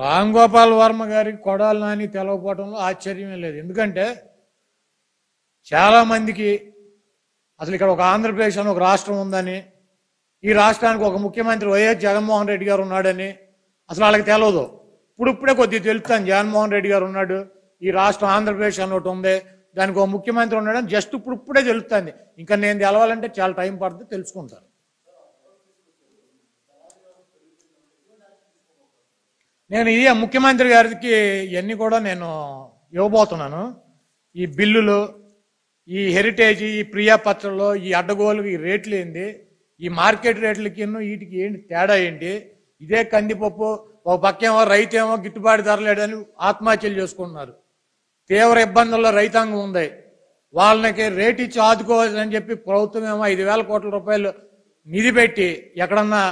రామ్ గోపాల్ వర్మ గారికి కొడాలి నాని తెలవపోవటంలో ఆశ్చర్యమే లేదు ఎందుకంటే చాలామందికి అసలు ఇక్కడ ఒక ఆంధ్రప్రదేశ్ అని ఒక రాష్ట్రం ఉందని ఈ రాష్ట్రానికి ఒక ముఖ్యమంత్రి వైఎస్ జగన్మోహన్ రెడ్డి గారు ఉన్నాడని అసలు వాళ్ళకి తెలియదు ఇప్పుడిప్పుడే కొద్దిగా తెలుస్తాను జగన్మోహన్ రెడ్డి గారు ఉన్నాడు ఈ రాష్ట్రం ఆంధ్రప్రదేశ్ అని ఒకటి ఉంది దానికి ఒక ముఖ్యమంత్రి ఉన్నాడని జస్ట్ ఇప్పుడు ఇప్పుడే తెలుస్తుంది ఇంకా నేను తెలవాలంటే చాలా టైం పడుతుంది తెలుసుకుంటాను నేను ఇదే ముఖ్యమంత్రి గారికి ఇవన్నీ కూడా నేను ఇవ్వబోతున్నాను ఈ బిల్లులు ఈ హెరిటేజ్ ఈ ప్రియాపత్రలు ఈ అడ్డగోలు ఈ రేట్లు ఏంది ఈ మార్కెట్ రేట్లకి వీటికి ఏంటి తేడా ఏంటి ఇదే కందిపప్పు ఒక పక్కేమో రైతేమో గిట్టుబాటు ధరలేడని ఆత్మహత్యలు చేసుకుంటున్నారు తీవ్ర ఇబ్బందుల్లో రైతాంగం ఉంది వాళ్ళకి రేట్ ఇచ్చి ఆదుకోవాలని చెప్పి ప్రభుత్వం ఏమో ఐదు వేల కోట్ల రూపాయలు నిధి పెట్టి ఎక్కడన్నా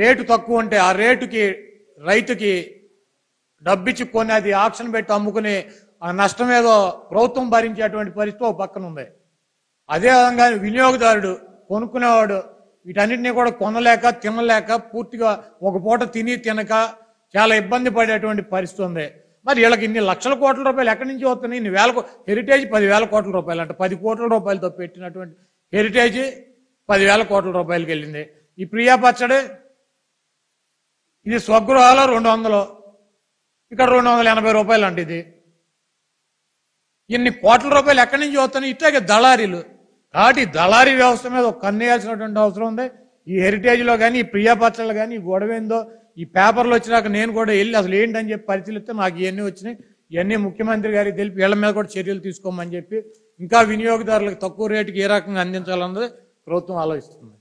రేటు తక్కువ ఉంటే ఆ రేటుకి రైతుకి డబ్బిచ్చి కొని అది ఆక్షన్ పెట్టి అమ్ముకుని ఆ నష్టం ఏదో ప్రభుత్వం భరించేటువంటి పరిస్థితి ఒక పక్కన ఉంది అదేవిధంగా వినియోగదారుడు కొనుక్కునేవాడు వీటన్నిటిని కూడా కొనలేక తినలేక పూర్తిగా ఒక పూట తిని తినక చాలా ఇబ్బంది పడేటువంటి పరిస్థితి ఉంది మరి వీళ్ళకి ఇన్ని లక్షల కోట్ల రూపాయలు ఎక్కడి నుంచి వస్తున్నాయి ఇన్ని వేల హెరిటేజ్ పదివేల కోట్ల రూపాయలు అంటే పది కోట్ల రూపాయలతో పెట్టినటువంటి హెరిటేజ్ పదివేల కోట్ల రూపాయలకి వెళ్ళింది ఈ ప్రియా పచ్చడి ఇది స్వగృహాల రెండు వందలు ఇక్కడ రెండు వందల ఎనభై రూపాయలు అంటే ఇది ఇన్ని కోట్ల రూపాయలు ఎక్కడి నుంచి వస్తున్నాయి ఇట్లాగే దళారీలు కాబట్టి దళారీ వ్యవస్థ మీద ఒక కన్నేయాల్సినటువంటి అవసరం ఉంది ఈ హెరిటేజ్లో కానీ ఈ ప్రియాపత్రలు కానీ గొడవ ఏందో ఈ పేపర్లు వచ్చినాక నేను కూడా వెళ్ళి అసలు ఏంటని చెప్పి పరిశీలిస్తే నాకు ఇవన్నీ వచ్చినాయి ఇవన్నీ ముఖ్యమంత్రి గారికి తెలిపి వీళ్ళ మీద కూడా చర్యలు తీసుకోమని చెప్పి ఇంకా వినియోగదారులకు తక్కువ రేటుకి ఏ రకంగా అందించాలన్నది ప్రభుత్వం ఆలోచిస్తుంది